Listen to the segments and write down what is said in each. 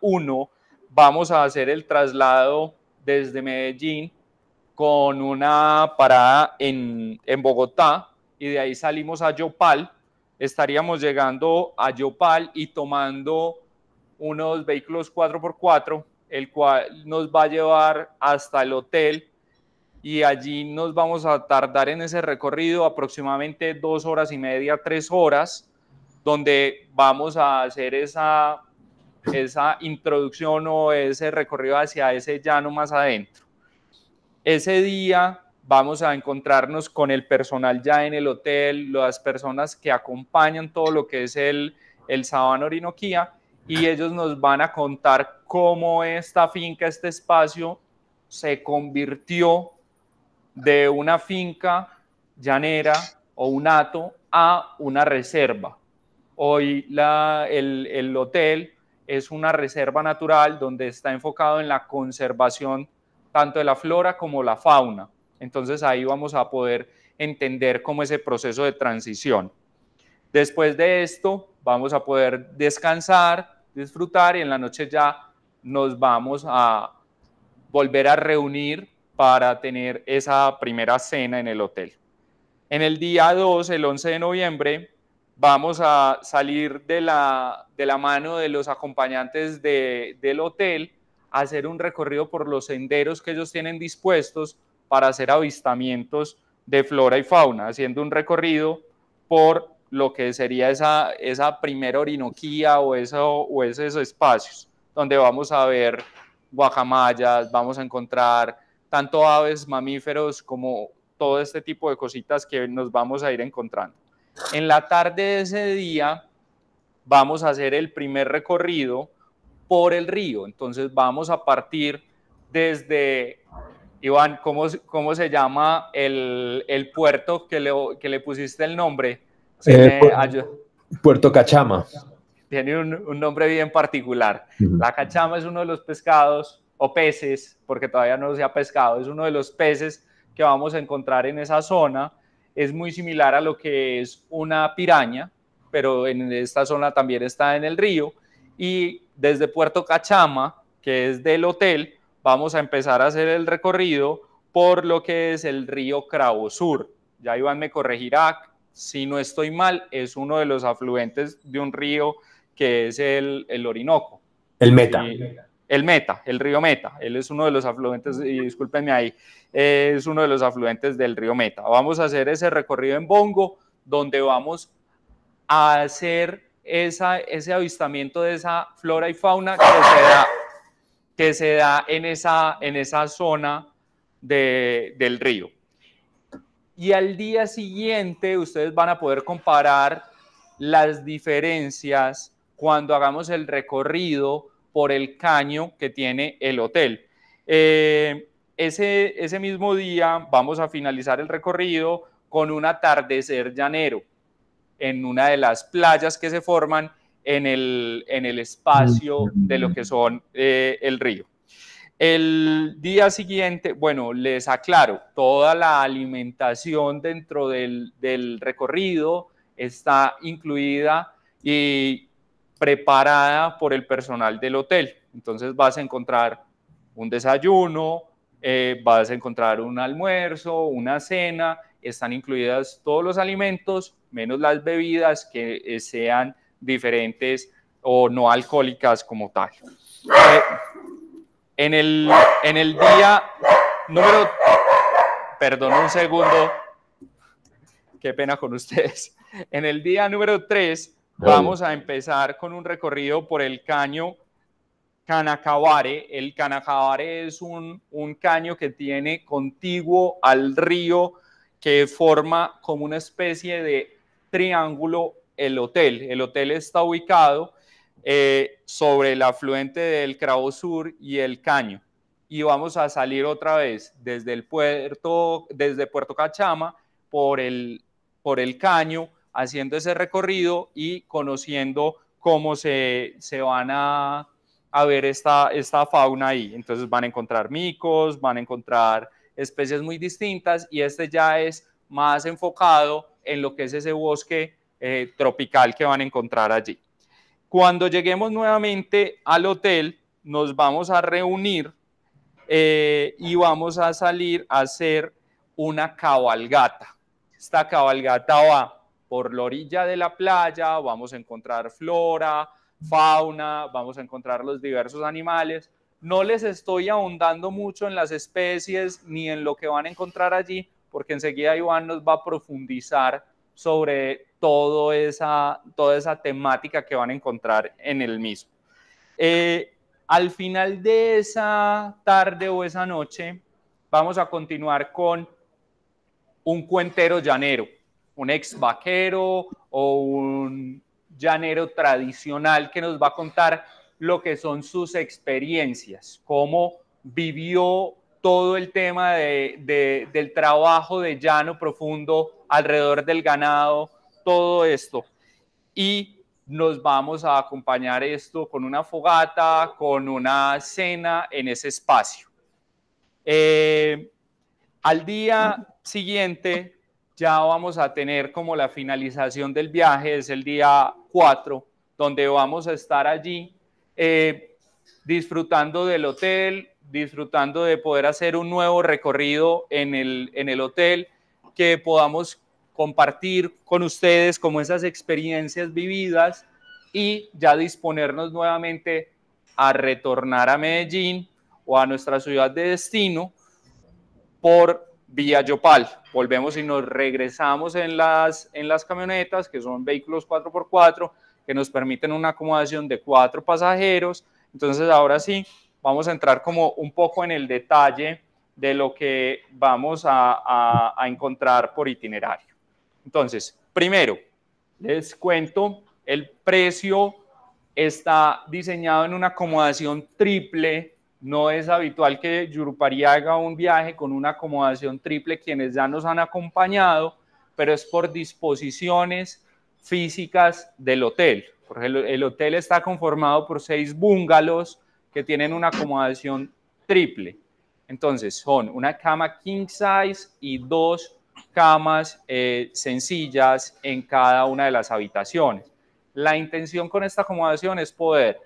1 vamos a hacer el traslado desde Medellín con una parada en, Bogotá y de ahí salimos a Yopal. Estaríamos llegando a Yopal y tomando unos vehículos 4x4, el cual nos va a llevar hasta el hotel y allí nos vamos a tardar en ese recorrido aproximadamente dos horas y media, tres horas, donde vamos a hacer esa esa introducción o ese recorrido hacia ese llano más adentro. Ese día vamos a encontrarnos con el personal ya en el hotel, las personas que acompañan todo lo que es el, el Orinoquía y ellos nos van a contar cómo esta finca, este espacio se convirtió de una finca llanera o un ato a una reserva. Hoy el hotel es una reserva natural donde está enfocado en la conservación tanto de la flora como la fauna. Entonces ahí vamos a poder entender cómo ese proceso de transición. Después de esto vamos a poder descansar, disfrutar y en la noche ya nos vamos a volver a reunir para tener esa primera cena en el hotel. En el día 2, el 11 de noviembre, vamos a salir de la, mano de los acompañantes del hotel, a hacer un recorrido por los senderos que ellos tienen dispuestos para hacer avistamientos de flora y fauna, haciendo un recorrido por lo que sería esa, esa primera orinoquía o, eso, o esos espacios, donde vamos a ver guacamayas, vamos a encontrar tanto aves, mamíferos, como todo este tipo de cositas que nos vamos a ir encontrando. En la tarde de ese día vamos a hacer el primer recorrido por el río. Entonces vamos a partir desde, Iván, ¿cómo, se llama el, puerto que le, pusiste el nombre? Eh, puerto Cachama. Tiene un, nombre bien particular. La cachama es uno de los pescados o peces, porque todavía no se ha pescado, es uno de los peces que vamos a encontrar en esa zona es muy similar a lo que es una piraña, pero en esta zona también está en el río. Y desde Puerto Cachama, que es del hotel, vamos a empezar a hacer el recorrido por lo que es el río Cravo Sur. Ya Iván me corregirá, si no estoy mal, es uno de los afluentes de un río que es el, el Orinoco. El Meta el Meta, el río Meta. Él es uno de los afluentes, y discúlpenme ahí, es uno de los afluentes del río Meta. Vamos a hacer ese recorrido en Bongo, donde vamos a hacer ese avistamiento de esa flora y fauna que se da, que se da en, esa, en esa zona del río. Y al día siguiente ustedes van a poder comparar las diferencias cuando hagamos el recorrido por el caño que tiene el hotel. Eh, ese, ese mismo día vamos a finalizar el recorrido con un atardecer llanero en una de las playas que se forman en el, en el espacio de lo que son eh, el río. El día siguiente, bueno, les aclaro, toda la alimentación dentro del, del recorrido está incluida y preparada por el personal del hotel. Entonces vas a encontrar un desayuno, eh, vas a encontrar un almuerzo, una cena, están incluidas todos los alimentos, menos las bebidas que eh, sean diferentes o no alcohólicas como tal. Eh, en, el, en el día número... Perdón un segundo, qué pena con ustedes. En el día número 3 Vamos a empezar con un recorrido por el caño Canacabare. El Canacabare es un, caño que tiene contiguo al río que forma como una especie de triángulo el hotel. El hotel está ubicado eh, sobre el afluente del Cravo Sur y el Caño. Y vamos a salir otra vez desde el puerto, desde Puerto Cachama por el, por el Caño haciendo ese recorrido y conociendo cómo se, van a, ver esta, esta fauna ahí. Entonces van a encontrar micos, van a encontrar especies muy distintas y este ya es más enfocado en lo que es ese bosque eh, tropical que van a encontrar allí. Cuando lleguemos nuevamente al hotel, nos vamos a reunir eh, y vamos a salir a hacer una cabalgata. Esta cabalgata va por la orilla de la playa, vamos a encontrar flora, fauna, vamos a encontrar los diversos animales. No les estoy ahondando mucho en las especies ni en lo que van a encontrar allí, porque enseguida Iván nos va a profundizar sobre todo esa, toda esa temática que van a encontrar en el mismo. Eh, al final de esa tarde o esa noche, vamos a continuar con un cuentero llanero un ex vaquero o un llanero tradicional que nos va a contar lo que son sus experiencias, cómo vivió todo el tema del trabajo de llano profundo alrededor del ganado, todo esto. Y nos vamos a acompañar esto con una fogata, con una cena en ese espacio. Eh, al día siguiente ya vamos a tener como la finalización del viaje, es el día 4, donde vamos a estar allí eh, disfrutando del hotel, disfrutando de poder hacer un nuevo recorrido en el, en el hotel, que podamos compartir con ustedes como esas experiencias vividas y ya disponernos nuevamente a retornar a Medellín o a nuestra ciudad de destino por vía Yopal. Volvemos y nos regresamos en las, en las camionetas, que son vehículos 4x4, que nos permiten una acomodación de cuatro pasajeros. Entonces, ahora sí, vamos a entrar como un poco en el detalle de lo que vamos a encontrar por itinerario. Entonces, primero, les cuento, el precio está diseñado en una acomodación triple no es habitual que Yurupari haga un viaje con una acomodación triple, quienes ya nos han acompañado, pero es por disposiciones físicas del hotel. Porque el, hotel está conformado por seis bungalows que tienen una acomodación triple. Entonces, son una cama king size y dos camas eh, sencillas en cada una de las habitaciones. La intención con esta acomodación es poder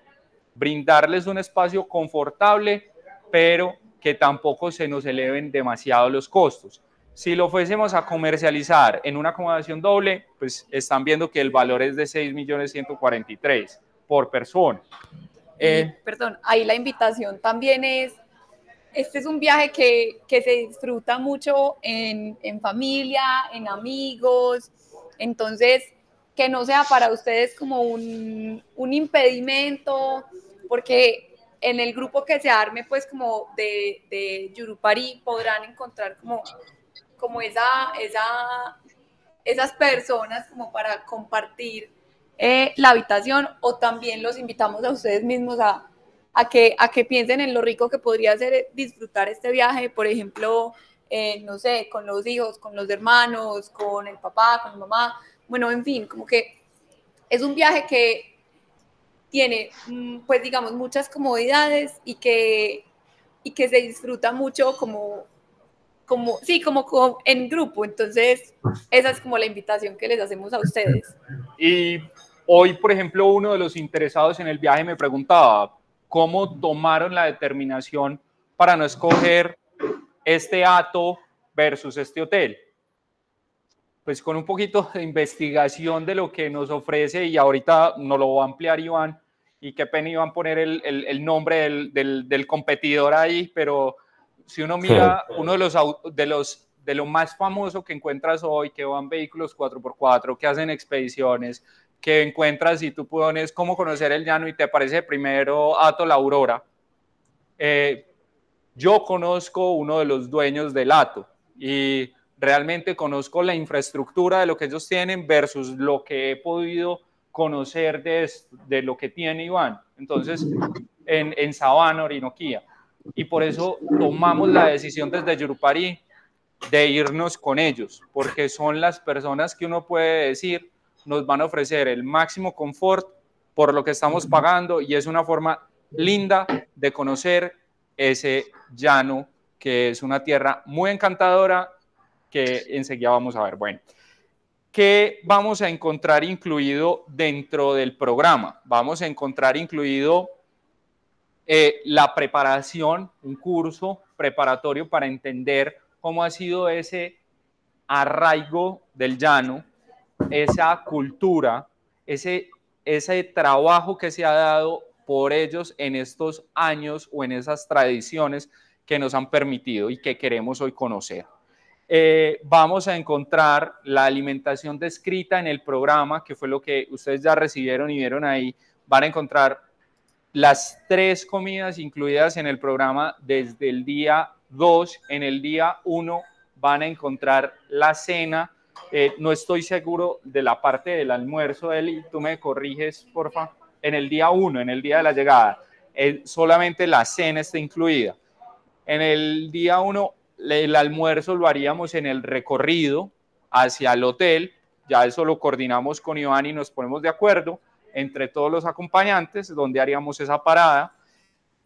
brindarles un espacio confortable, pero que tampoco se nos eleven demasiado los costos. Si lo fuésemos a comercializar en una acomodación doble, pues están viendo que el valor es de 6.143.000 por persona. Eh, perdón, ahí la invitación también es, este es un viaje que, que se disfruta mucho en, en familia, en amigos, entonces que no sea para ustedes como un, un impedimento, porque en el grupo que se arme, pues como de, de Yurupari, podrán encontrar como, como esa, esa, esas personas como para compartir eh, la habitación o también los invitamos a ustedes mismos a, a, que, a que piensen en lo rico que podría ser disfrutar este viaje, por ejemplo, eh, no sé, con los hijos, con los hermanos, con el papá, con la mamá, bueno, en fin, como que es un viaje que tiene, mm, pues digamos, muchas comodidades y que, y que se disfruta mucho como, como, sí, como, como en grupo. Entonces, esa es como la invitación que les hacemos a ustedes. Y hoy, por ejemplo, uno de los interesados en el viaje me preguntaba, ¿cómo tomaron la determinación para no escoger este ato versus este hotel? pues con un poquito de investigación de lo que nos ofrece y ahorita nos lo va a ampliar Iván y qué pena Iván poner el, el, nombre del, del, competidor ahí, pero si uno mira uno de los, de los de lo más famoso que encuentras hoy, que van vehículos 4x4, que hacen expediciones, que encuentras y tú pones cómo conocer el llano y te aparece primero Ato La Aurora. Eh, yo conozco uno de los dueños del Ato y realmente conozco la infraestructura de lo que ellos tienen versus lo que he podido conocer de, de lo que tiene Iván. Entonces, en, en Sabana, Orinoquía. Y por eso tomamos la decisión desde Yurupari de irnos con ellos, porque son las personas que uno puede decir nos van a ofrecer el máximo confort por lo que estamos pagando y es una forma linda de conocer ese llano que es una tierra muy encantadora que enseguida vamos a ver. Bueno, ¿qué vamos a encontrar incluido dentro del programa? Vamos a encontrar incluido eh, la preparación, un curso preparatorio para entender cómo ha sido ese arraigo del llano, esa cultura, ese, ese trabajo que se ha dado por ellos en estos años o en esas tradiciones que nos han permitido y que queremos hoy conocer. Eh, vamos a encontrar la alimentación descrita en el programa, que fue lo que ustedes ya recibieron y vieron ahí. Van a encontrar las tres comidas incluidas en el programa desde el día 2. En el día 1 van a encontrar la cena. Eh, no estoy seguro de la parte del almuerzo, Eli, tú me corriges, porfa. En el día 1, en el día de la llegada, eh, solamente la cena está incluida. En el día 1, el almuerzo lo haríamos en el recorrido hacia el hotel, ya eso lo coordinamos con Iván y nos ponemos de acuerdo entre todos los acompañantes, donde haríamos esa parada.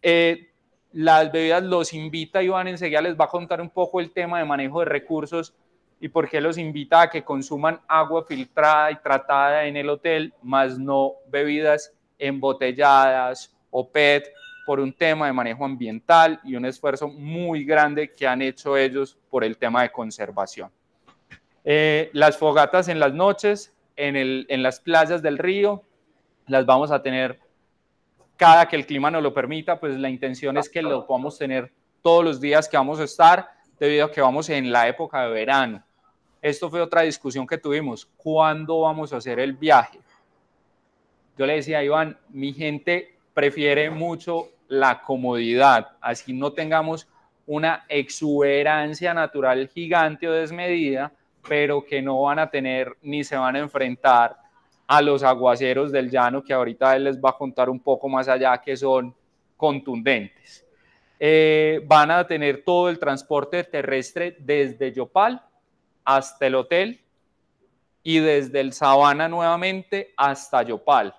Eh, las bebidas los invita Iván, enseguida les va a contar un poco el tema de manejo de recursos y por qué los invita a que consuman agua filtrada y tratada en el hotel, más no bebidas embotelladas o PET por un tema de manejo ambiental y un esfuerzo muy grande que han hecho ellos por el tema de conservación. Eh, las fogatas en las noches, en, el, en las playas del río, las vamos a tener cada que el clima nos lo permita, pues la intención es que lo podamos tener todos los días que vamos a estar, debido a que vamos en la época de verano. Esto fue otra discusión que tuvimos, ¿cuándo vamos a hacer el viaje? Yo le decía a Iván, mi gente prefiere mucho la comodidad, así no tengamos una exuberancia natural gigante o desmedida, pero que no van a tener ni se van a enfrentar a los aguaceros del llano, que ahorita él les va a contar un poco más allá, que son contundentes. Eh, van a tener todo el transporte terrestre desde Yopal hasta el hotel y desde el Sabana nuevamente hasta Yopal.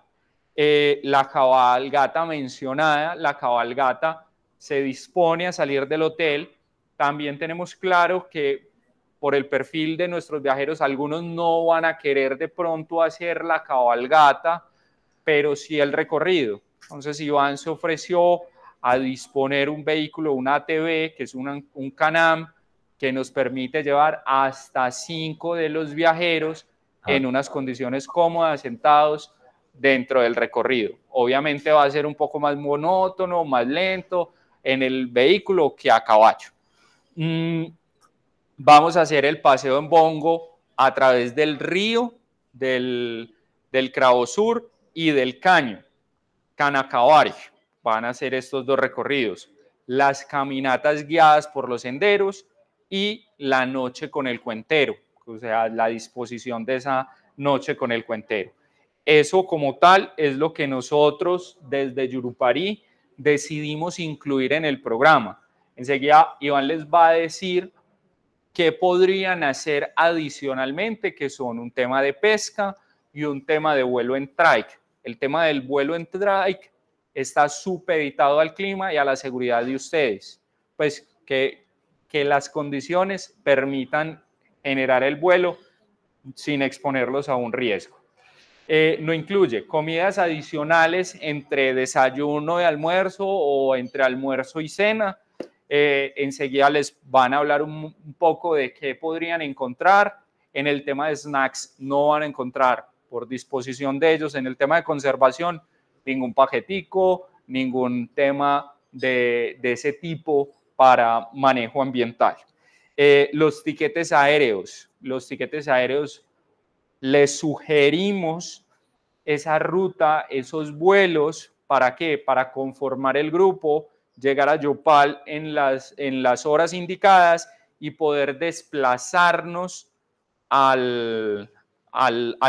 Eh, la cabalgata mencionada, la cabalgata se dispone a salir del hotel. También tenemos claro que por el perfil de nuestros viajeros, algunos no van a querer de pronto hacer la cabalgata, pero sí el recorrido. Entonces Iván se ofreció a disponer un vehículo, un ATV, que es un Canam, que nos permite llevar hasta cinco de los viajeros ah. en unas condiciones cómodas, sentados, dentro del recorrido. Obviamente va a ser un poco más monótono, más lento en el vehículo que a caballo. Mm, vamos a hacer el paseo en bongo a través del río, del, del Cravo Sur y del Caño, Canacabari. Van a ser estos dos recorridos. Las caminatas guiadas por los senderos y la noche con el cuentero, o sea, la disposición de esa noche con el cuentero. Eso como tal es lo que nosotros desde Yurupari decidimos incluir en el programa. Enseguida Iván les va a decir qué podrían hacer adicionalmente, que son un tema de pesca y un tema de vuelo en trike. El tema del vuelo en trike está supeditado al clima y a la seguridad de ustedes. Pues que, que las condiciones permitan generar el vuelo sin exponerlos a un riesgo. Eh, no incluye comidas adicionales entre desayuno y almuerzo o entre almuerzo y cena. Eh, enseguida les van a hablar un, poco de qué podrían encontrar. En el tema de snacks no van a encontrar por disposición de ellos. En el tema de conservación, ningún paquetico ningún tema de, ese tipo para manejo ambiental. Eh, los tiquetes aéreos. Los tiquetes aéreos les sugerimos esa ruta, esos vuelos, ¿para qué? Para conformar el grupo, llegar a Yopal en las, en las horas indicadas y poder desplazarnos al,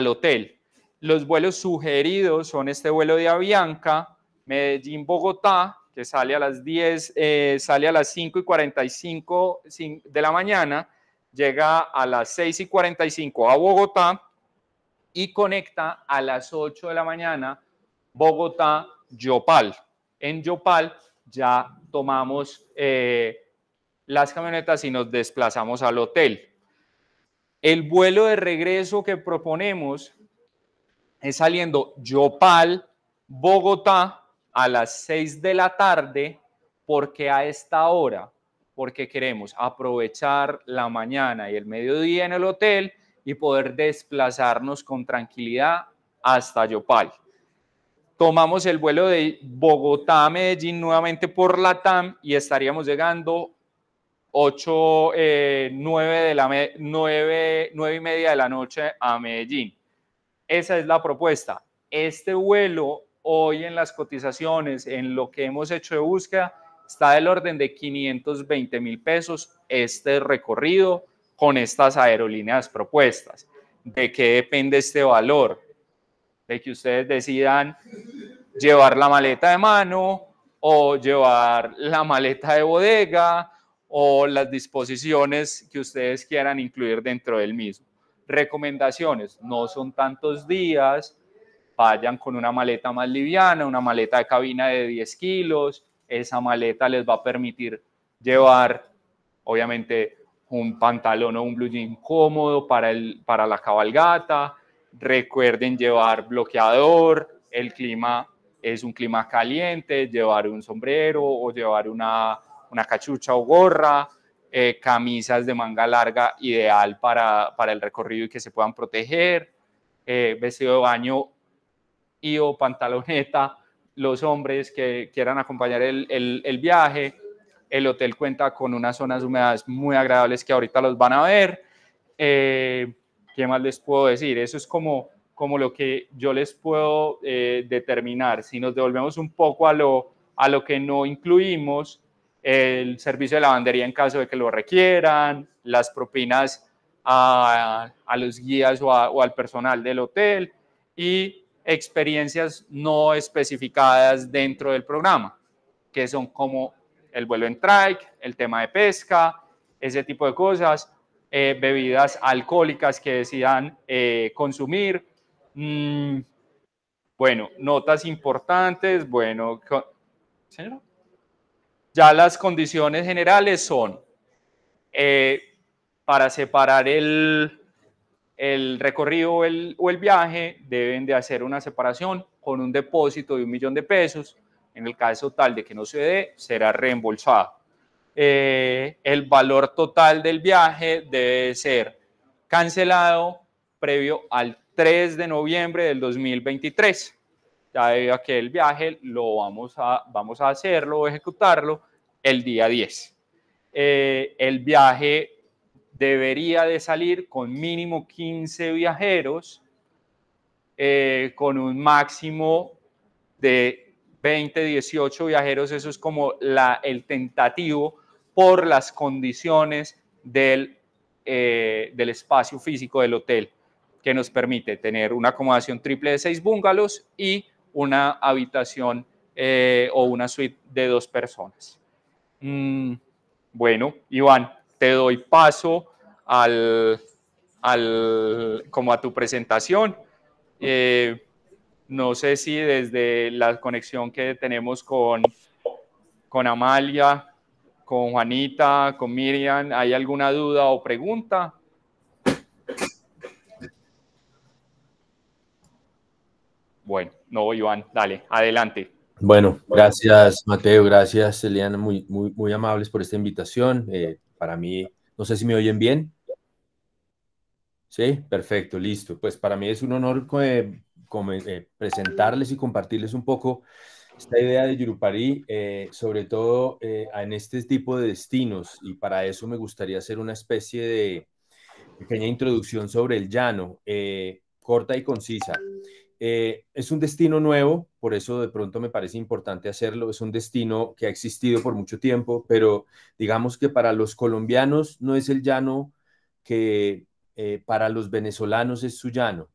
hotel. Los vuelos sugeridos son este vuelo de Avianca, Medellín-Bogotá, que sale a las 10, eh, sale a las 5 y 45 de la mañana, llega a las 6 y 45 a Bogotá, y conecta a las 8 de la mañana Bogotá-Yopal. En Yopal ya tomamos eh, las camionetas y nos desplazamos al hotel. El vuelo de regreso que proponemos es saliendo Yopal, Bogotá a las 6 de la tarde, porque a esta hora, porque queremos aprovechar la mañana y el mediodía en el hotel y poder desplazarnos con tranquilidad hasta Yopal. Tomamos el vuelo de Bogotá a Medellín nuevamente por la TAM y estaríamos llegando 8, eh, de la, 9 y media de la noche a Medellín. Esa es la propuesta. Este vuelo hoy en las cotizaciones, en lo que hemos hecho de búsqueda, está del orden de 520 mil pesos este recorrido con estas aerolíneas propuestas. ¿De qué depende este valor? De que ustedes decidan llevar la maleta de mano o llevar la maleta de bodega o las disposiciones que ustedes quieran incluir dentro del mismo. Recomendaciones, no son tantos días, vayan con una maleta más liviana, una maleta de cabina de 10 kilos, esa maleta les va a permitir llevar, obviamente, un pantalón o un blue jean cómodo para, el, para la cabalgata. Recuerden llevar bloqueador, el clima es un clima caliente, llevar un sombrero o llevar una, cachucha o gorra, eh, camisas de manga larga ideal para, para, el recorrido y que se puedan proteger, eh, vestido de baño y o pantaloneta, los hombres que quieran acompañar el, el viaje, el hotel cuenta con unas zonas húmedas muy agradables que ahorita los van a ver. Eh, ¿Qué más les puedo decir? Eso es como, como lo que yo les puedo eh, determinar. Si nos devolvemos un poco a lo, a lo que no incluimos, el servicio de lavandería en caso de que lo requieran, las propinas a, a los guías o, o al personal del hotel y experiencias no especificadas dentro del programa, que son como el vuelo en trike, el tema de pesca, ese tipo de cosas, eh, bebidas alcohólicas que decidan eh, consumir. Mm, bueno, notas importantes, bueno, ya las condiciones generales son eh, para separar el, recorrido o el, o el viaje, deben de hacer una separación con un depósito de un millón de pesos en el caso tal de que no se dé, será reembolsado. Eh, el valor total del viaje debe ser cancelado previo al 3 de noviembre del 2023. Ya debido a que el viaje lo vamos a, vamos a hacerlo o ejecutarlo el día 10. Eh, el viaje debería de salir con mínimo 15 viajeros, eh, con un máximo de 20, 18 viajeros, eso es como el tentativo por las condiciones del, eh, del espacio físico del hotel, que nos permite tener una acomodación triple de seis búngalos y una habitación eh, o una suite de dos personas. Mm, bueno, Iván, te doy paso al, como a tu presentación. Eh, no sé si desde la conexión que tenemos con, con Amalia, con Juanita, con Miriam, ¿hay alguna duda o pregunta? Bueno, no, Iván, dale, adelante. Bueno, gracias Mateo, gracias Eliana, muy, muy, muy amables por esta invitación. Eh, para mí, no sé si me oyen bien. Sí, perfecto, listo. Pues para mí es un honor eh, eh, presentarles y compartirles un poco esta idea de Yurupari, eh, sobre todo eh, en este tipo de destinos, y para eso me gustaría hacer una especie de pequeña introducción sobre el llano, corta y concisa. es un destino nuevo, por eso de pronto me parece importante hacerlo. Es un destino que ha existido por mucho tiempo, pero digamos que para los colombianos no es el llano que para los venezolanos es su llano.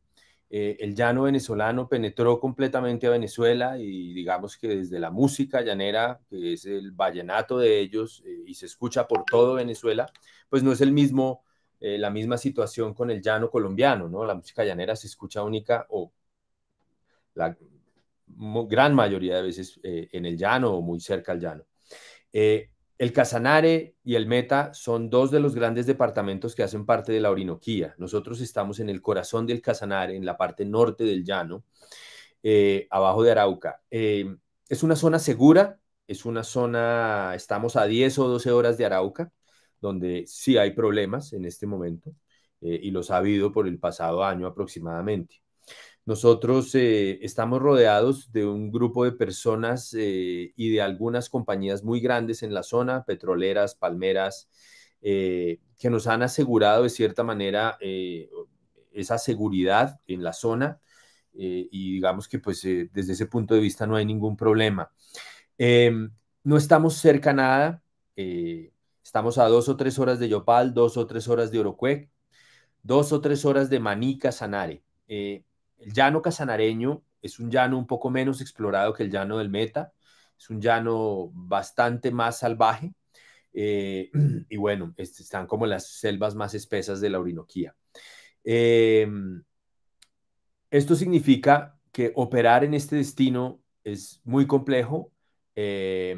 Eh, el llano venezolano penetró completamente a Venezuela y digamos que desde la música llanera, que es el vallenato de ellos eh, y se escucha por todo Venezuela, pues no es el mismo, eh, la misma situación con el llano colombiano, ¿no? La música llanera se escucha única o la gran mayoría de veces en el llano o muy cerca al llano. El Casanare y el Meta son dos de los grandes departamentos que hacen parte de la Orinoquía. Nosotros estamos en el corazón del Casanare, en la parte norte del llano, eh, abajo de Arauca. Eh, es una zona segura, es una zona, estamos a 10 o 12 horas de Arauca, donde sí hay problemas en este momento eh, y los ha habido por el pasado año aproximadamente. Nosotros eh, estamos rodeados de un grupo de personas eh, y de algunas compañías muy grandes en la zona, petroleras, palmeras, eh, que nos han asegurado de cierta manera esa seguridad en la zona. y digamos que pues desde ese punto de vista no hay ningún problema. Em, no estamos cerca nada. estamos a dos o tres horas de Yopal, dos o tres horas de Orocuec, dos o tres horas de Manica, Sanare el llano casanareño es un llano un poco menos explorado que el llano del Meta, es un llano bastante más salvaje eh, y bueno, este, están como las selvas más espesas de la Orinoquía. Eh, esto significa que operar en este destino es muy complejo. Eh,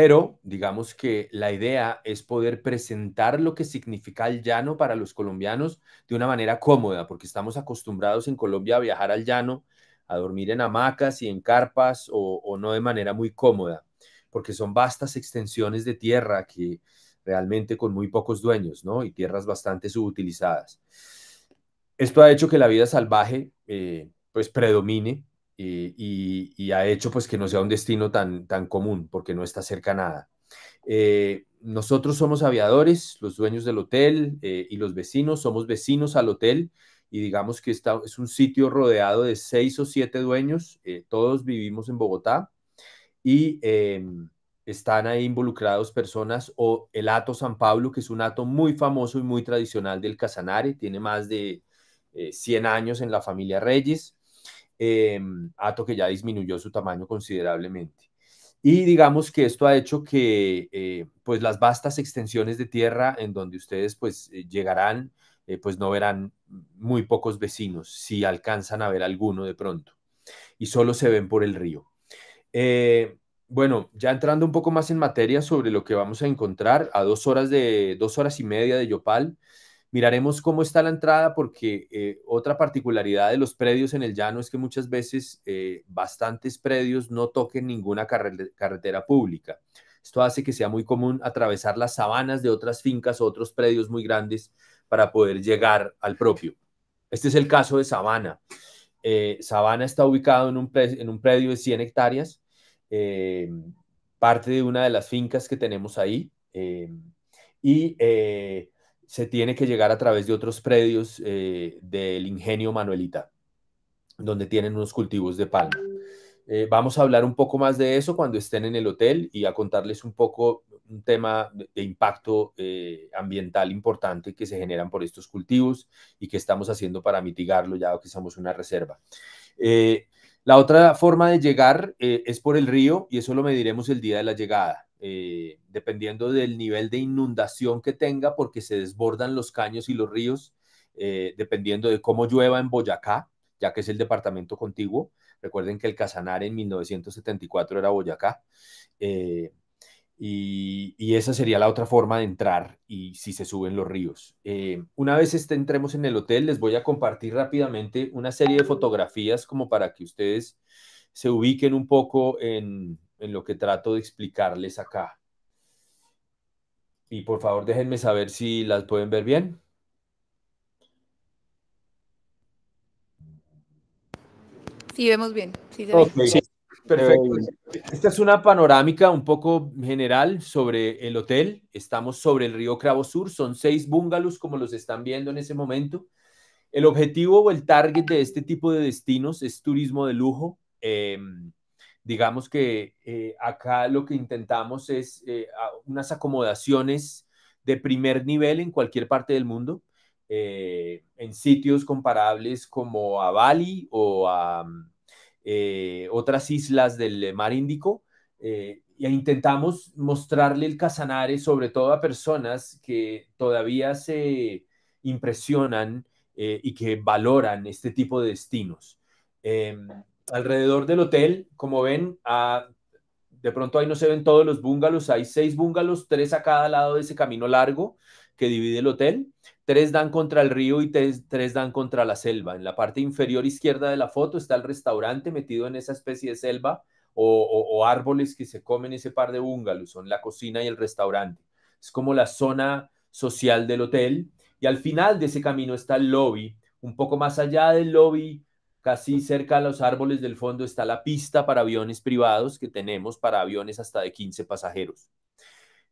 pero digamos que la idea es poder presentar lo que significa el llano para los colombianos de una manera cómoda, porque estamos acostumbrados en Colombia a viajar al llano, a dormir en hamacas y en carpas o, no de manera muy cómoda, porque son vastas extensiones de tierra que realmente con muy pocos dueños, ¿no? Y tierras bastante subutilizadas. Esto ha hecho que la vida salvaje eh, pues predomine eh, y, ha hecho pues que no sea un destino tan, tan común porque no está cerca nada. Eh, nosotros somos aviadores, los dueños del hotel eh, y los vecinos, somos vecinos al hotel y digamos que está, es un sitio rodeado de seis o siete dueños, todos vivimos en Bogotá y em, están ahí involucrados personas o el Ato San Pablo, que es un ato muy famoso y muy tradicional del Casanare, tiene más de 100 años en la familia Reyes Em, ato que ya disminuyó su tamaño considerablemente. Y digamos que esto ha hecho que eh, pues las vastas extensiones de tierra en donde ustedes pues eh, llegarán, eh, pues no verán muy pocos vecinos, si alcanzan a ver alguno de pronto, y solo se ven por el río. bueno, ya entrando un poco más en materia sobre lo que vamos a encontrar, a dos horas, de, dos horas y media de Yopal, Miraremos cómo está la entrada porque eh, otra particularidad de los predios en el llano es que muchas veces eh, bastantes predios no toquen ninguna carretera pública. Esto hace que sea muy común atravesar las sabanas de otras fincas o otros predios muy grandes para poder llegar al propio. Este es el caso de Sabana. Eh, Sabana está ubicado en un, predio de 100 hectáreas, parte de una de las fincas que tenemos ahí. y se tiene que llegar a través de otros predios eh, del ingenio manuelita, donde tienen unos cultivos de palma. Eh, vamos a hablar un poco más de eso cuando estén en el hotel y a contarles un poco un tema de impacto eh, ambiental importante que se generan por estos cultivos y que estamos haciendo para mitigarlo ya que somos una reserva. la otra forma de llegar es por el río y eso lo mediremos el día de la llegada. Eh, dependiendo del nivel de inundación que tenga, porque se desbordan los caños y los ríos, eh, dependiendo de cómo llueva en Boyacá, ya que es el departamento contiguo. Recuerden que el Casanar en 1974 era Boyacá. Eh, y, esa sería la otra forma de entrar y si se suben los ríos. una vez este, entremos en el hotel, les voy a compartir rápidamente una serie de fotografías como para que ustedes se ubiquen un poco en, en lo que trato de explicarles acá. Y por favor déjenme saber si las pueden ver bien. Sí, vemos bien. Sí, Perfecto. Esta es una panorámica un poco general sobre el hotel. Estamos sobre el río Cravo Sur. Son seis bungalows como los están viendo en ese momento. El objetivo o el target de este tipo de destinos es turismo de lujo. Eh, digamos que eh, acá lo que intentamos es eh, unas acomodaciones de primer nivel en cualquier parte del mundo, eh, en sitios comparables como a Bali o a otras islas del mar Índico. e intentamos mostrarle el Casanare sobre todo a personas que todavía se impresionan y que valoran este tipo de destinos. Em, alrededor del hotel, como ven, de pronto ahí no se ven todos los búngalos, hay seis búngalos, tres a cada lado de ese camino largo que divide el hotel, tres dan contra el río y tres, dan contra la selva. En la parte inferior izquierda de la foto está el restaurante metido en esa especie de selva o, árboles que se comen ese par de búngalos, son la cocina y el restaurante. Es como la zona social del hotel y al final de ese camino está el lobby. Un poco más allá del lobby Casi cerca a los árboles del fondo está la pista para aviones privados que tenemos para aviones hasta de 15 pasajeros.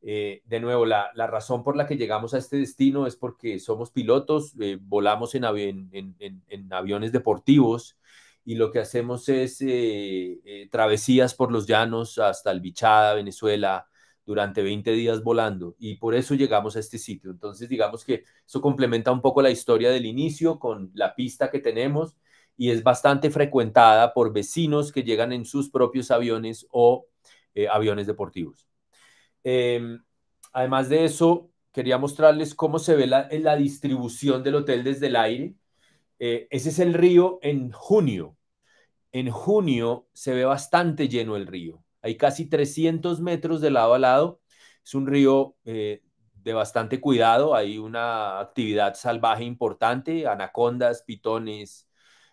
Eh, de nuevo, la, razón por la que llegamos a este destino es porque somos pilotos, eh, volamos en, aviones deportivos y lo que hacemos es eh, travesías por los llanos hasta el Bichada, Venezuela, durante 20 días volando y por eso llegamos a este sitio. Entonces, digamos que eso complementa un poco la historia del inicio con la pista que tenemos y es bastante frecuentada por vecinos que llegan en sus propios aviones o eh, aviones deportivos. Em, además de eso, quería mostrarles cómo se ve la, la distribución del hotel desde el aire. Eh, ese es el río en junio. En junio se ve bastante lleno el río. Hay casi 300 metros de lado a lado. Es un río eh, de bastante cuidado. Hay una actividad salvaje importante, anacondas, pitones,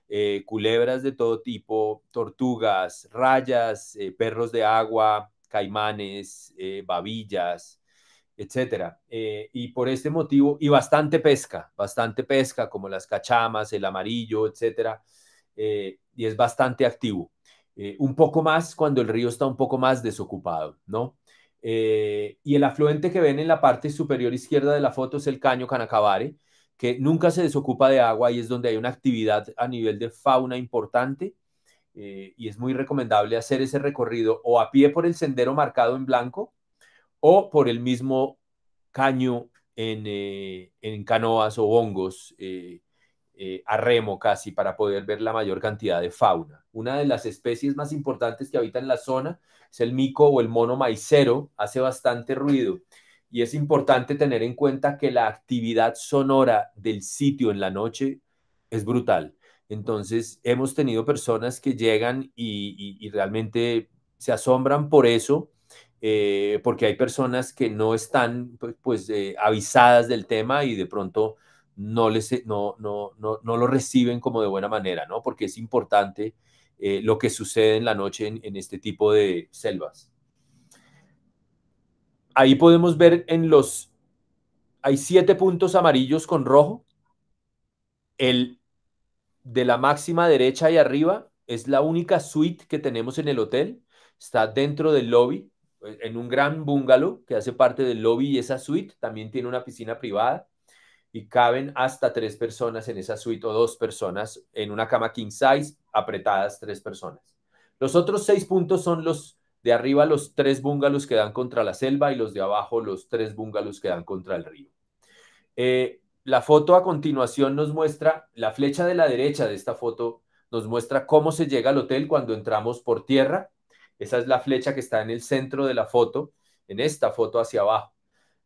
eh, culebras de todo tipo, tortugas, rayas, eh, perros de agua, caimanes, eh, babillas, etcétera. y por este motivo, y bastante pesca, bastante pesca, como las cachamas, el amarillo, etcétera. y es bastante activo. un poco más cuando el río está un poco más desocupado, ¿no? y el afluente que ven en la parte superior izquierda de la foto es el caño Canacabare, que nunca se desocupa de agua y es donde hay una actividad a nivel de fauna importante eh, y es muy recomendable hacer ese recorrido o a pie por el sendero marcado en blanco o por el mismo caño en, eh, canoas o hongos eh, a remo casi para poder ver la mayor cantidad de fauna. Una de las especies más importantes que habita en la zona es el mico o el mono maicero, hace bastante ruido y es importante tener en cuenta que la actividad sonora del sitio en la noche es brutal. Entonces, hemos tenido personas que llegan y, realmente se asombran por eso, eh, porque hay personas que no están pues, pues eh, avisadas del tema y de pronto no, les, no, no, no, lo reciben como de buena manera, ¿no? Porque es importante eh, lo que sucede en la noche en este tipo de selvas ahí podemos ver en los, hay siete puntos amarillos con rojo. El de la máxima derecha y arriba es la única suite que tenemos en el hotel. Está dentro del lobby, eh, en un gran bungalow que hace parte del lobby y esa suite también tiene una piscina privada y caben hasta tres personas en esa suite o dos personas en una cama king size, apretadas tres personas. Los otros seis puntos son los de arriba los tres búngalos que dan contra la selva y los de abajo los tres búngalos que dan contra el río. Eh, la foto a continuación nos muestra, la flecha de la derecha de esta foto nos muestra cómo se llega al hotel cuando entramos por tierra. Esa es la flecha que está en el centro de la foto, en esta foto hacia abajo.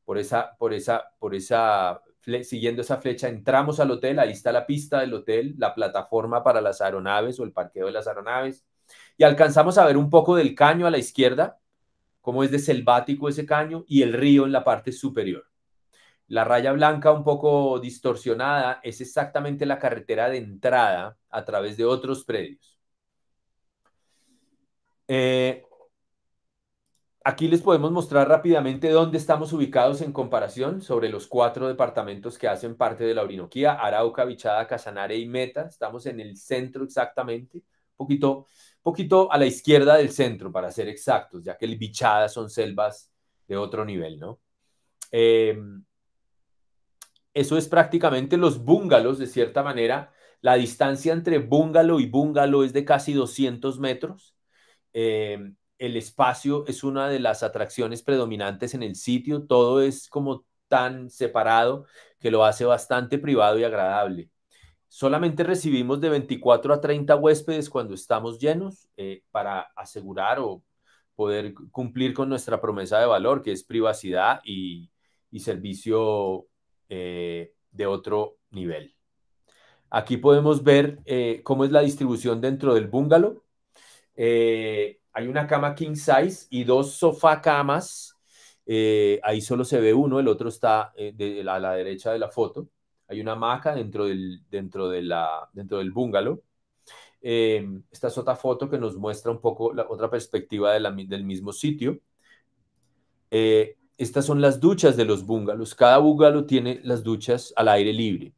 Por esa, por esa, por esa, siguiendo esa flecha entramos al hotel, ahí está la pista del hotel, la plataforma para las aeronaves o el parqueo de las aeronaves y alcanzamos a ver un poco del caño a la izquierda, cómo es de selvático ese caño y el río en la parte superior. La raya blanca un poco distorsionada es exactamente la carretera de entrada a través de otros predios. Eh, aquí les podemos mostrar rápidamente dónde estamos ubicados en comparación sobre los cuatro departamentos que hacen parte de la Orinoquía, Arauca, Bichada, Casanare y Meta. Estamos en el centro exactamente, un poquito poquito a la izquierda del centro, para ser exactos, ya que el Bichada son selvas de otro nivel, ¿no? Em, eso es prácticamente los búngalos, de cierta manera. La distancia entre búngalo y búngalo es de casi 200 metros. Em, el espacio es una de las atracciones predominantes en el sitio. Todo es como tan separado que lo hace bastante privado y agradable. Solamente recibimos de 24 a 30 huéspedes cuando estamos llenos eh, para asegurar o poder cumplir con nuestra promesa de valor, que es privacidad y, servicio eh, de otro nivel. Aquí podemos ver eh, cómo es la distribución dentro del bungalow. hay una cama king size y dos sofá camas. ahí solo se ve uno, el otro está a la derecha de la foto. Hay una hamaca dentro del, dentro de la, dentro del bungalow. Em, esta es otra foto que nos muestra un poco la otra perspectiva de del mismo sitio. Eh, estas son las duchas de los búngalos. Cada búngalo tiene las duchas al aire libre.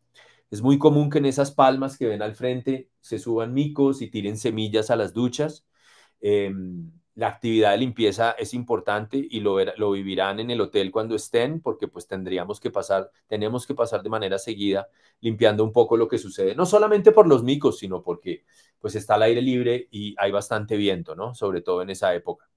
Es muy común que en esas palmas que ven al frente se suban micos y tiren semillas a las duchas. Em, la actividad de limpieza es importante y lo, lo vivirán en el hotel cuando estén, porque pues tendríamos que pasar, tenemos que pasar de manera seguida limpiando un poco lo que sucede, no solamente por los micos, sino porque pues está al aire libre y hay bastante viento, ¿no? Sobre todo en esa época.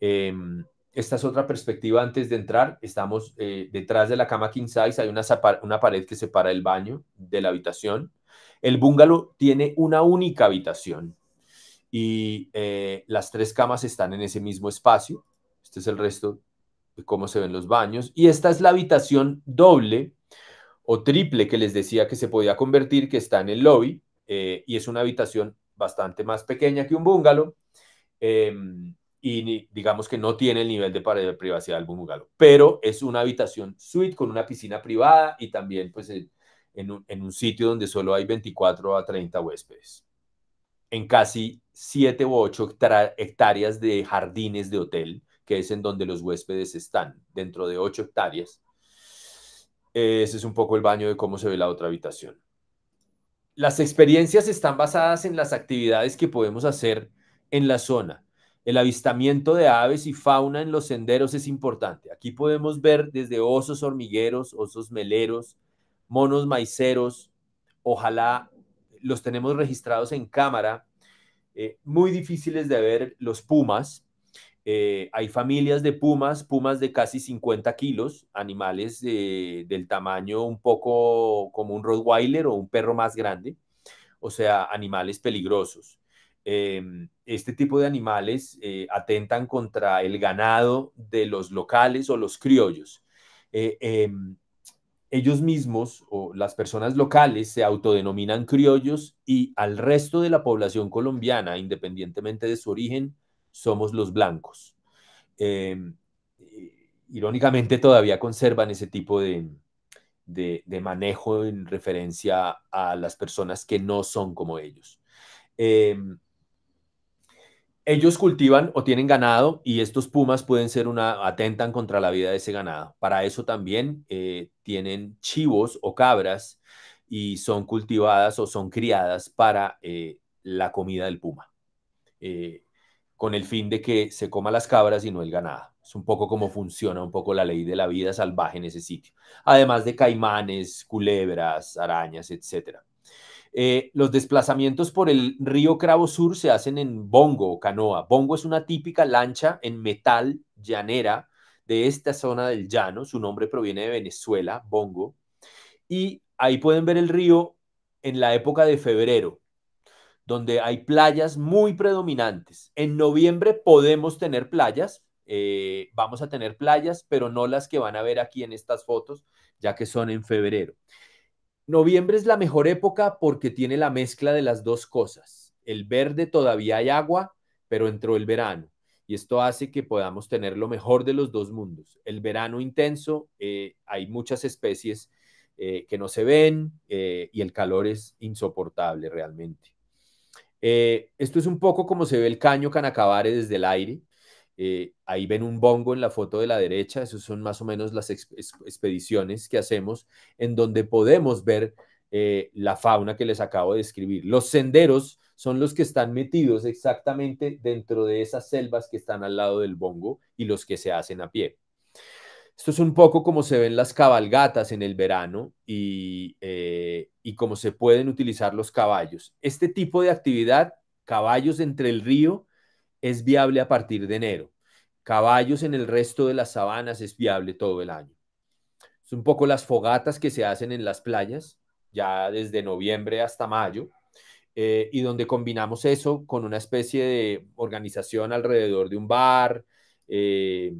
Em, esta es otra perspectiva antes de entrar. Estamos eh, detrás de la cama king size, hay una, una pared que separa el baño de la habitación. El bungalow tiene una única habitación y eh, las tres camas están en ese mismo espacio. Este es el resto de cómo se ven los baños. Y esta es la habitación doble o triple que les decía que se podía convertir, que está en el lobby eh, y es una habitación bastante más pequeña que un bungalow. Em, y digamos que no tiene el nivel de privacidad del bungalow, pero es una habitación suite con una piscina privada y también pues en un, en un sitio donde solo hay 24 a 30 huéspedes en casi siete u ocho hectáreas de jardines de hotel, que es en donde los huéspedes están, dentro de 8 hectáreas. Ese es un poco el baño de cómo se ve la otra habitación. Las experiencias están basadas en las actividades que podemos hacer en la zona. El avistamiento de aves y fauna en los senderos es importante. Aquí podemos ver desde osos hormigueros, osos meleros, monos maiceros, ojalá los tenemos registrados en cámara, eh, muy difíciles de ver los pumas. Eh, hay familias de pumas, pumas de casi 50 kilos, animales del tamaño un poco como un Rottweiler o un perro más grande, o sea, animales peligrosos. Em, este tipo de animales eh, atentan contra el ganado de los locales o los criollos. Em, ellos mismos o las personas locales se autodenominan criollos y al resto de la población colombiana, independientemente de su origen, somos los blancos. Em, irónicamente todavía conservan ese tipo de, manejo en referencia a las personas que no son como ellos. Em, ellos cultivan o tienen ganado y estos pumas pueden ser una, atentan contra la vida de ese ganado. Para eso también eh, tienen chivos o cabras y son cultivadas o son criadas para eh, la comida del puma, eh, con el fin de que se coma las cabras y no el ganado. Es un poco como funciona un poco la ley de la vida salvaje en ese sitio. Además de caimanes, culebras, arañas, etcétera. Eh, los desplazamientos por el río Cravo Sur se hacen en bongo o canoa. Bongo es una típica lancha en metal llanera de esta zona del llano. Su nombre proviene de Venezuela, bongo. Y ahí pueden ver el río en la época de febrero, donde hay playas muy predominantes. En noviembre podemos tener playas, eh, vamos a tener playas, pero no las que van a ver aquí en estas fotos, ya que son en febrero. Noviembre es la mejor época porque tiene la mezcla de las dos cosas. El verde todavía hay agua, pero entró el verano. Y esto hace que podamos tener lo mejor de los dos mundos. El verano intenso, eh, hay muchas especies eh, que no se ven eh, y el calor es insoportable realmente. esto es un poco como se ve el caño Canacabare desde el aire. Eh, ahí ven un bongo en la foto de la derecha, esas son más o menos las expediciones que hacemos en donde podemos ver eh, la fauna que les acabo de describir. Los senderos son los que están metidos exactamente dentro de esas selvas que están al lado del bongo y los que se hacen a pie. Esto es un poco como se ven las cabalgatas en el verano y, eh, y cómo se pueden utilizar los caballos. Este tipo de actividad, caballos entre el río, es viable a partir de enero. Caballos en el resto de las sabanas es viable todo el año. Son un poco las fogatas que se hacen en las playas, ya desde noviembre hasta mayo, eh, y donde combinamos eso con una especie de organización alrededor de un bar, eh,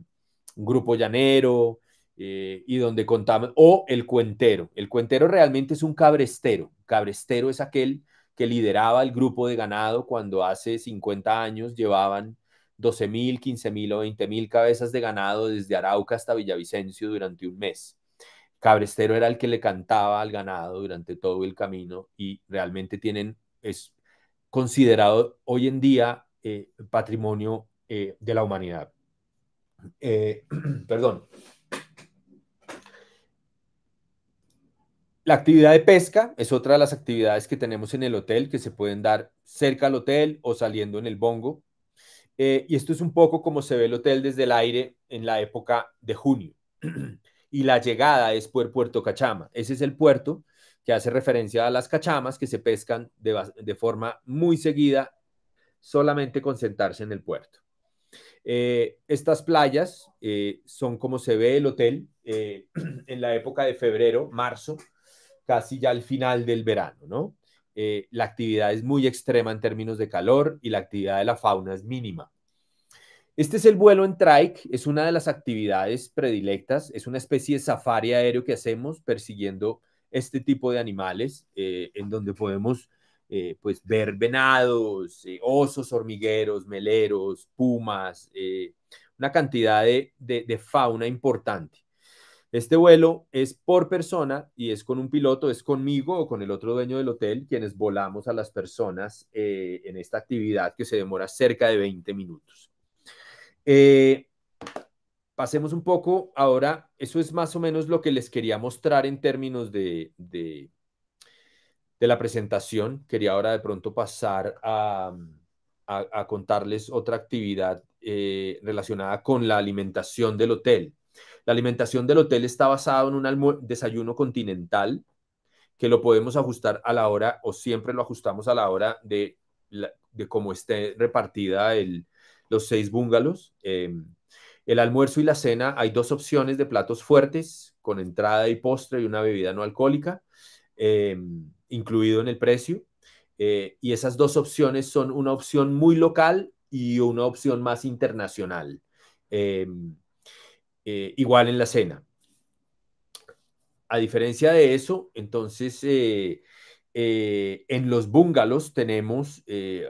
un grupo llanero, eh, y donde contamos, o el cuentero. El cuentero realmente es un cabrestero. Cabrestero es aquel que lideraba el grupo de ganado cuando hace 50 años llevaban 12.000, 15.000 o 20.000 cabezas de ganado desde Arauca hasta Villavicencio durante un mes. Cabrestero era el que le cantaba al ganado durante todo el camino y realmente tienen, es considerado hoy en día eh, patrimonio eh, de la humanidad. Eh, perdón. La actividad de pesca es otra de las actividades que tenemos en el hotel que se pueden dar cerca al hotel o saliendo en el bongo. Eh, y esto es un poco como se ve el hotel desde el aire en la época de junio. y la llegada es por Puerto Cachama. Ese es el puerto que hace referencia a las cachamas que se pescan de, forma muy seguida solamente con sentarse en el puerto. Eh, estas playas eh, son como se ve el hotel en la época de febrero, marzo, casi ya al final del verano, ¿no? Eh, la actividad es muy extrema en términos de calor y la actividad de la fauna es mínima. Este es el vuelo en trike, es una de las actividades predilectas, es una especie de safari aéreo que hacemos persiguiendo este tipo de animales, eh, en donde podemos eh, pues, ver venados, osos hormigueros, meleros, pumas, una cantidad de fauna importante. Este vuelo es por persona y es con un piloto, es conmigo o con el otro dueño del hotel, quienes volamos a las personas eh, en esta actividad que se demora cerca de 20 minutos. Eh, pasemos un poco ahora, eso es más o menos lo que les quería mostrar en términos de, de, la presentación. Quería ahora de pronto pasar a, contarles otra actividad eh, relacionada con la alimentación del hotel. La alimentación del hotel está basada en un desayuno continental que lo podemos ajustar a la hora o siempre lo ajustamos a la hora de, de cómo esté repartida el, los seis búngalos. Em, el almuerzo y la cena, hay dos opciones de platos fuertes con entrada y postre y una bebida no alcohólica, em, incluido en el precio. Eh, y esas dos opciones son una opción muy local y una opción más internacional. Eh, eh, igual en la cena. A diferencia de eso, entonces eh, eh, en los bungalows tenemos,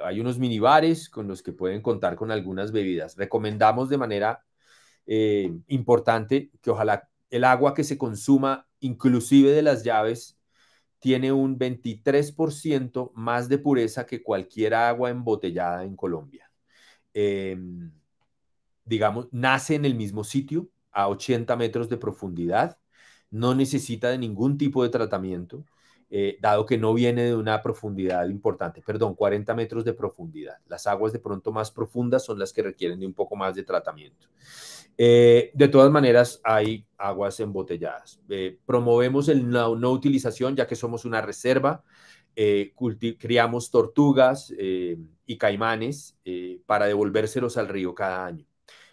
hay unos minibares con los que pueden contar con algunas bebidas. Recomendamos de manera importante que ojalá el agua que se consuma, inclusive de las llaves, tiene un 23% más de pureza que cualquier agua embotellada en Colombia. Em, digamos, nace en el mismo sitio, a 80 metros de profundidad, no necesita de ningún tipo de tratamiento, eh, dado que no viene de una profundidad importante, perdón, 40 metros de profundidad. Las aguas de pronto más profundas son las que requieren de un poco más de tratamiento. Eh, de todas maneras, hay aguas embotelladas. Eh, promovemos el no, utilización, ya que somos una reserva. criamos tortugas y caimanes para devolvérselos al río cada año.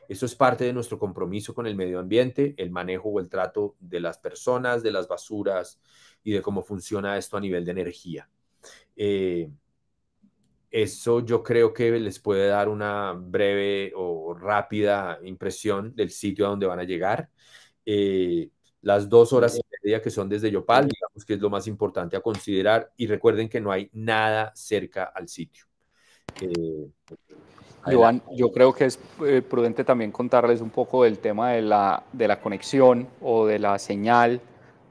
Eso es parte de nuestro compromiso con el medio ambiente, el manejo o el trato de las personas, de las basuras y de cómo funciona esto a nivel de energía. Eh, eso yo creo que les puede dar una breve o rápida impresión del sitio a donde van a llegar. Eh, las dos horas y media que son desde Yopal, digamos que es lo más importante a considerar y recuerden que no hay nada cerca al sitio. Eh, yo creo que es eh, prudente también contarles un poco del tema de la, de la conexión o de la señal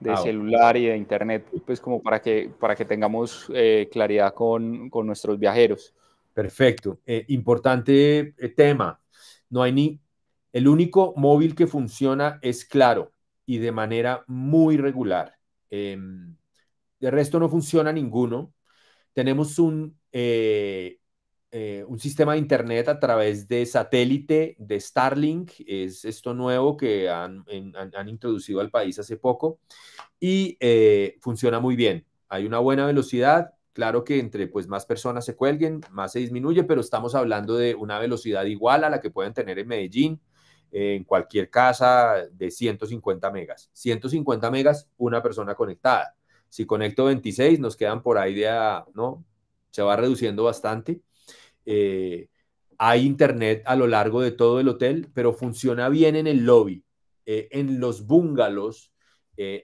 de ah, celular y de internet, pues como para que, para que tengamos eh, claridad con, con, nuestros viajeros. Perfecto. Eh, importante tema. No hay ni... El único móvil que funciona es claro y de manera muy regular. Em, de resto no funciona ninguno. Tenemos un eh, un sistema de Internet a través de satélite de Starlink, es esto nuevo que han, introducido al país hace poco y eh, funciona muy bien. Hay una buena velocidad, claro que entre pues, más personas se cuelguen, más se disminuye, pero estamos hablando de una velocidad igual a la que pueden tener en Medellín, en cualquier casa de 150 megas. 150 megas, una persona conectada. Si conecto 26, nos quedan por ahí de, ¿no? Se va reduciendo bastante eh, hay internet a lo largo de todo el hotel, pero funciona bien en el lobby. Eh, en los bungalows eh,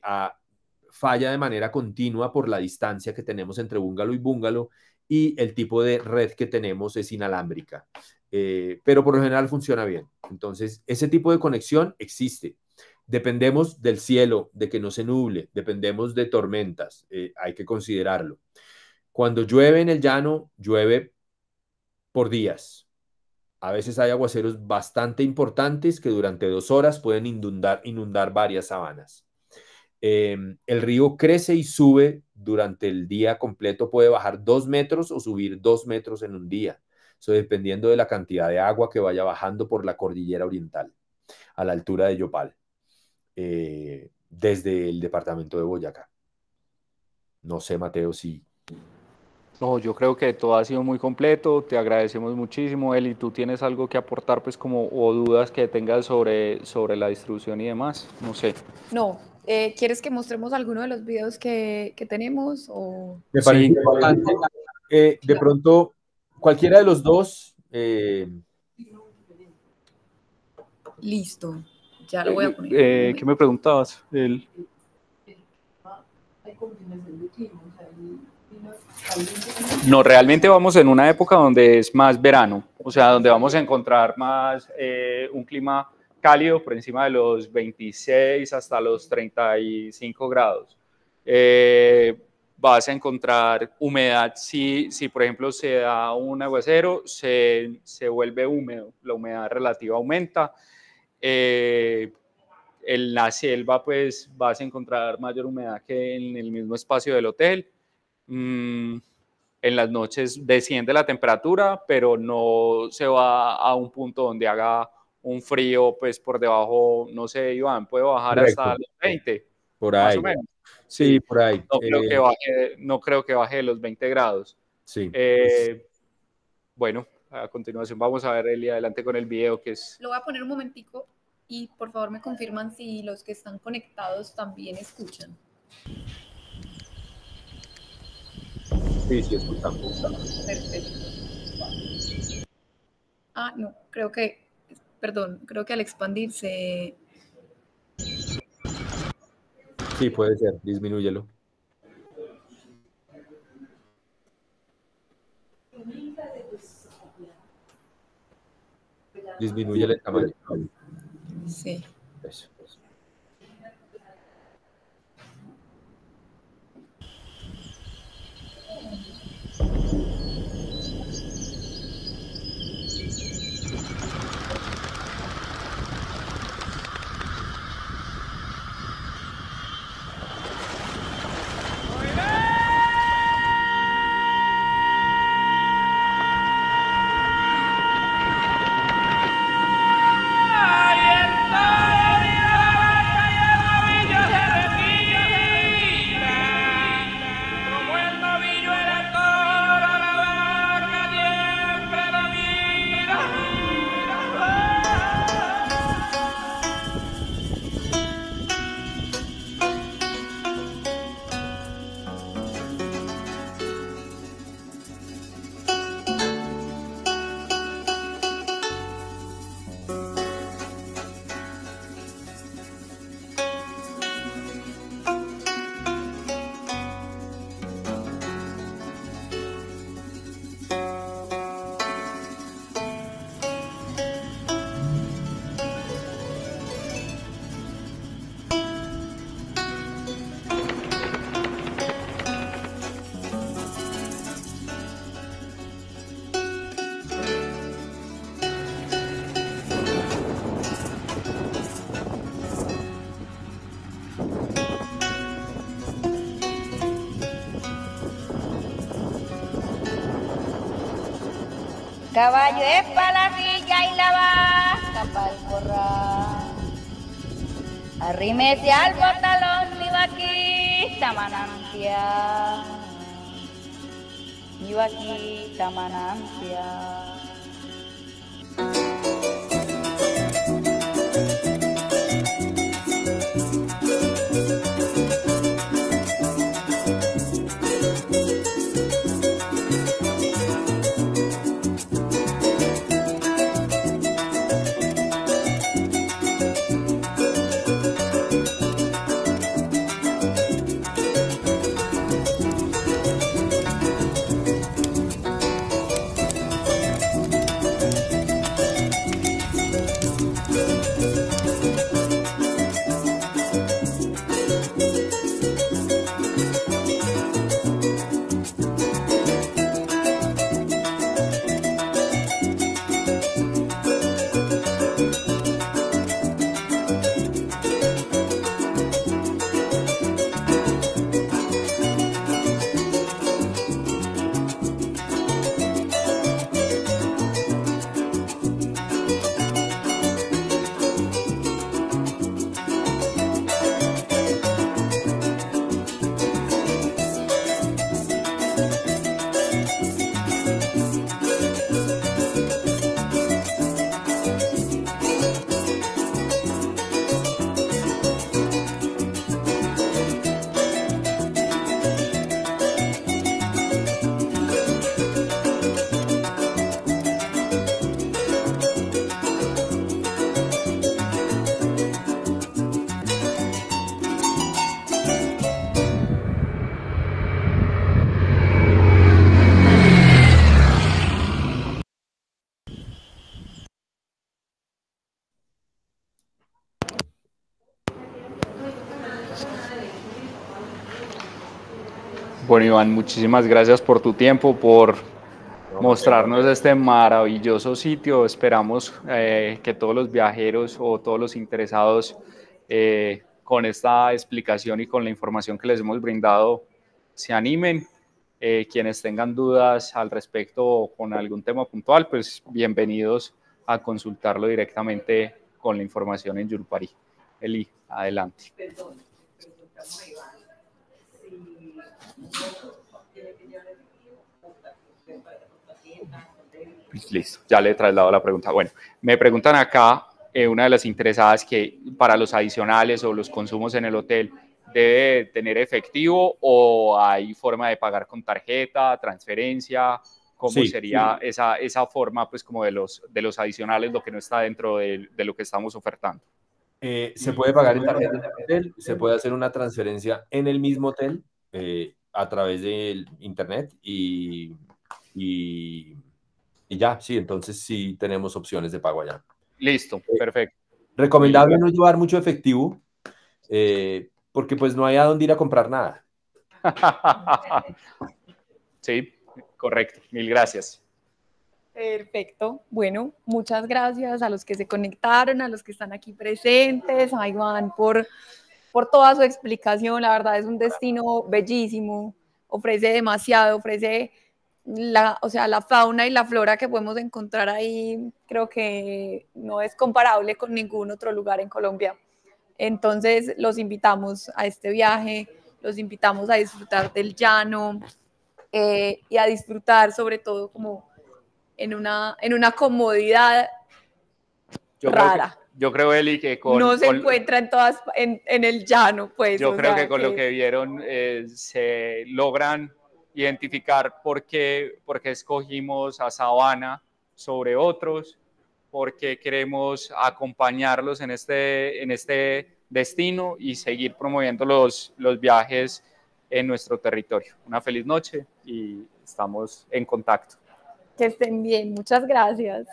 falla de manera continua por la distancia que tenemos entre bungalow y bungalow y el tipo de red que tenemos es inalámbrica. pero por lo general funciona bien. Entonces, ese tipo de conexión existe dependemos del cielo, de que no se nuble, dependemos de tormentas, hay que considerarlo. Cuando llueve en el llano, llueve por días. A veces hay aguaceros bastante importantes que durante dos horas pueden inundar, inundar varias sabanas. Em, el río crece y sube durante el día completo, puede bajar dos metros o subir dos metros en un día. Eso dependiendo de la cantidad de agua que vaya bajando por la cordillera oriental, a la altura de Yopal, eh, desde el departamento de Boyacá. No sé, Mateo, si no, yo creo que todo ha sido muy completo, te agradecemos muchísimo, Eli, tú tienes algo que aportar pues como o dudas que tengas sobre, sobre la distribución y demás, no sé. No, eh, ¿quieres que mostremos alguno de los videos que, tenemos? Me parece importante, eh, de pronto cualquiera de los dos. Eh, Listo, ya lo voy a poner. ¿Qué me preguntabas? El... No, realmente vamos en una época donde es más verano, o sea, donde vamos a encontrar más eh, un clima cálido por encima de los 26 hasta los 35 grados. Eh, vas a encontrar humedad. Si, por ejemplo, se da un aguacero, se, se vuelve húmedo, la humedad relativa aumenta. Eh, en la selva, pues vas a encontrar mayor humedad que en el mismo espacio del hotel. Mm, en las noches desciende la temperatura, pero no se va a un punto donde haga un frío, pues por debajo, no sé, Iván, puede bajar hasta los 20. Por ahí. Sí, por ahí. No, creo, eh, que baje, no creo que baje los 20 grados. Sí. Eh, bueno, a continuación vamos a ver el día adelante con el video que es... Lo voy a poner un momentico y por favor me confirman si los que están conectados también escuchan. Sí, sí, escuchamos. Perfecto. Ah, no, creo que, perdón, creo que al expandirse... Sí, puede ser, disminúyelo. Disminuye el tamaño. Sí. Eso. Caballo es para la silla y la vaca para el corral. Arrímese al botalón, mi vaquita manantial. Mi vaquita manantial. Bueno, Iván, muchísimas gracias por tu tiempo, por mostrarnos este maravilloso sitio. Esperamos eh, que todos los viajeros o todos los interesados eh, con esta explicación y con la información que les hemos brindado se animen. Eh, quienes tengan dudas al respecto o con algún tema puntual, pues bienvenidos a consultarlo directamente con la información en Yuruparí. Eli, adelante. Pues listo, ya le he trasladado la pregunta. Bueno, me preguntan acá eh, una de las interesadas que para los adicionales o los consumos en el hotel, ¿debe tener efectivo o hay forma de pagar con tarjeta, transferencia? ¿Cómo sería Esa, esa forma pues como de los, de los adicionales, lo que no está dentro de, lo que estamos ofertando? Eh, se puede pagar en tarjeta el hotel, se puede hacer una transferencia en el mismo hotel eh, a través del internet y, ya, sí, entonces sí tenemos opciones de pago allá. Listo, eh, perfecto. Recomendable no llevar mucho efectivo, eh, porque pues no hay a dónde ir a comprar nada. sí, correcto, mil gracias. Perfecto. Bueno, muchas gracias a los que se conectaron, a los que están aquí presentes, a Iván por por toda su explicación. La verdad es un destino bellísimo, ofrece demasiado, ofrece la, o sea, la fauna y la flora que podemos encontrar ahí, creo que no es comparable con ningún otro lugar en Colombia. Entonces, los invitamos a este viaje, los invitamos a disfrutar del llano eh, y a disfrutar sobre todo como en una, en una comodidad rara yo creo, Eli, que con... No se encuentra en, todas, en, el llano, pues. Yo creo que con lo eh, que vieron eh, se logran identificar por qué, por qué escogimos a Sabana sobre otros, por qué queremos acompañarlos en este, en este destino y seguir promoviendo los, los viajes en nuestro territorio. Una feliz noche y estamos en contacto. Que estén bien, muchas gracias.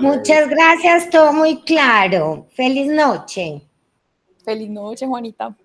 Muchas gracias, todo muy claro. Feliz noche. Feliz noche, Juanita.